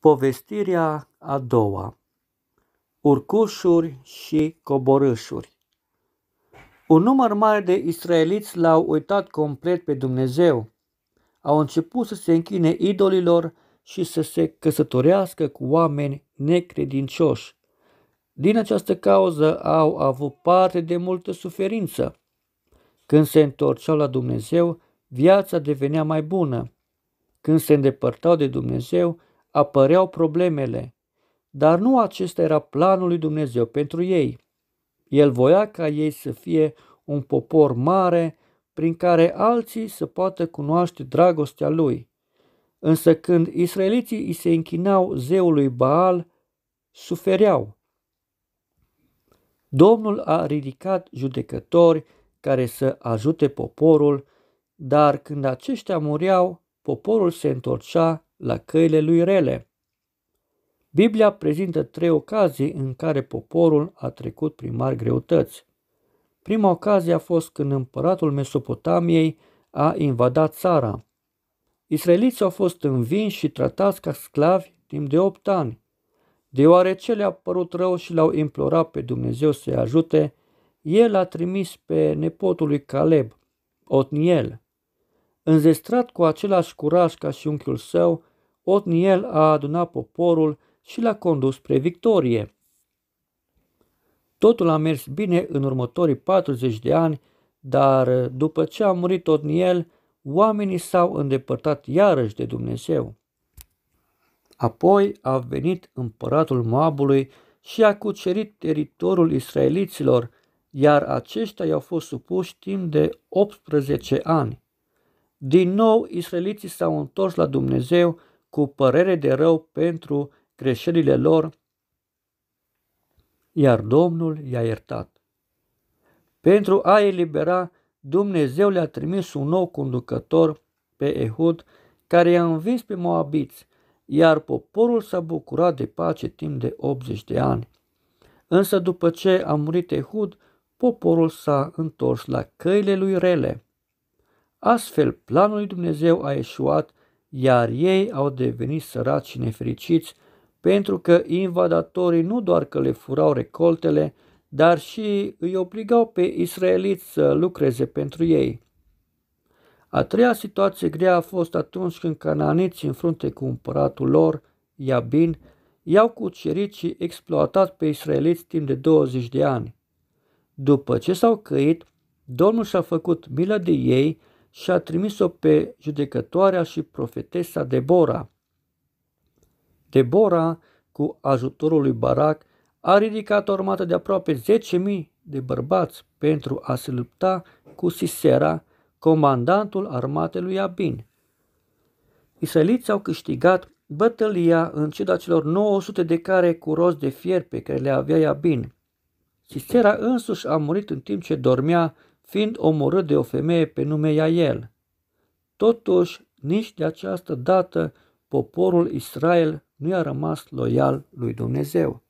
Povestirea a doua Urcușuri și coborâșuri Un număr mare de israeliți l-au uitat complet pe Dumnezeu. Au început să se închine idolilor și să se căsătorească cu oameni necredincioși. Din această cauză au avut parte de multă suferință. Când se întorceau la Dumnezeu, viața devenea mai bună. Când se îndepărtau de Dumnezeu, apăreau problemele. Dar nu acesta era planul lui Dumnezeu pentru ei. El voia ca ei să fie un popor mare prin care alții să poată cunoaște dragostea lui. Însă când israeliții îi se închinau zeului Baal, sufereau. Domnul a ridicat judecători care să ajute poporul, dar când aceștia mureau, poporul se întorcea la căile lui rele. Biblia prezintă trei ocazii în care poporul a trecut prin mari greutăți. Prima ocazie a fost când împăratul Mesopotamiei a invadat țara. Israeliții au fost învinși și tratați ca sclavi timp de opt ani. Deoarece le-a părut rău și l-au implorat pe Dumnezeu să-i ajute, el a trimis pe nepotul lui Caleb, Otniel. Înzestrat cu același curaj ca și unchiul său, Otniel a adunat poporul și l-a condus spre victorie. Totul a mers bine în următorii 40 de ani, dar după ce a murit Otniel, oamenii s-au îndepărtat iarăși de Dumnezeu. Apoi a venit împăratul Moabului și a cucerit teritoriul israeliților, iar aceștia i-au fost supuși timp de 18 ani. Din nou, israeliții s-au întors la Dumnezeu cu părere de rău pentru greșelile lor, iar Domnul i-a iertat. Pentru a elibera, Dumnezeu le-a trimis un nou conducător pe Ehud, care i-a învins pe Moabiți, iar poporul s-a bucurat de pace timp de 80 de ani. Însă după ce a murit Ehud, poporul s-a întors la căile lui rele. Astfel, planul lui Dumnezeu a eșuat iar ei au devenit săraci și nefericiți pentru că invadatorii nu doar că le furau recoltele, dar și îi obligau pe israeliți să lucreze pentru ei. A treia situație grea a fost atunci când cananiți în frunte cu împăratul lor, Iabin, i-au cucerit și exploatat pe israeliți timp de 20 de ani. După ce s-au căit, Domnul și-a făcut milă de ei și a trimis-o pe judecătoarea și profetesa Debora. Debora, cu ajutorul lui Barak, a ridicat o armată de aproape 10.000 de bărbați pentru a se lupta cu Sisera, comandantul armatei lui Abin. Israeliții au câștigat bătălia în ciuda celor 900 de care cu rost de fier pe care le avea Iabin. Sisera însuși a murit în timp ce dormea fiind omorât de o femeie pe nume Iael. Totuși, nici de această dată poporul Israel nu i-a rămas loial lui Dumnezeu.